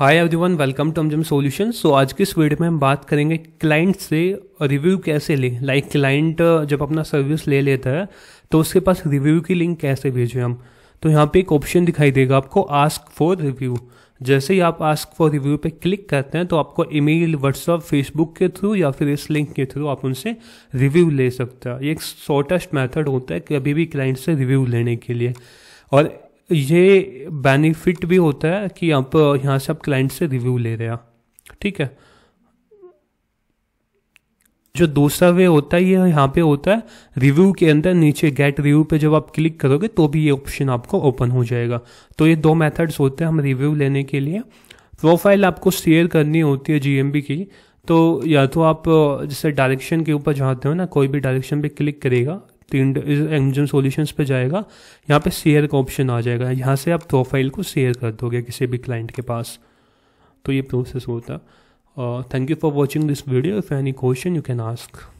hi everyone welcome to अमजम solution so आज के इस वीडियो में हम बात करेंगे क्लाइंट से रिव्यू कैसे लें लाइक क्लाइंट uh, जब अपना सर्विस ले लेता है तो उसके पास रिव्यू की लिंक कैसे भेजें हम तो यहाँ पे एक ऑप्शन दिखाई देगा आपको आस्क फॉर रिव्यू जैसे ही आप आस्क फॉर रिव्यू पे क्लिक करते हैं तो आपको ईमेल व्हाट्सअप फेसबुक के थ्रू या फिर इस लिंक के थ्रू आप उनसे रिव्यू ले सकते हैं ये एक शॉर्टेस्ट मेथड होता है कभी भी क्लाइंट से रिव्यू लेने के लिए और ये बेनिफिट भी होता है कि आप यहाँ से आप क्लाइंट से रिव्यू ले रहे हैं ठीक है जो दूसरा वे होता है ये यहाँ पे होता है रिव्यू के अंदर नीचे गेट रिव्यू पे जब आप क्लिक करोगे तो भी ये ऑप्शन आपको ओपन हो जाएगा तो ये दो मेथड्स होते हैं हम रिव्यू लेने के लिए प्रोफाइल आपको शेयर करनी होती है जीएमबी की तो या तो आप जैसे डायरेक्शन के ऊपर जाते हो ना कोई भी डायरेक्शन पे क्लिक करेगा तीन एमजन सॉल्यूशंस पे जाएगा यहाँ पे शेयर का ऑप्शन आ जाएगा यहाँ से आप प्रोफाइल को शेयर कर दोगे किसी भी क्लाइंट के पास तो ये प्रोसेस होता है thank you for watching this video if any question you can ask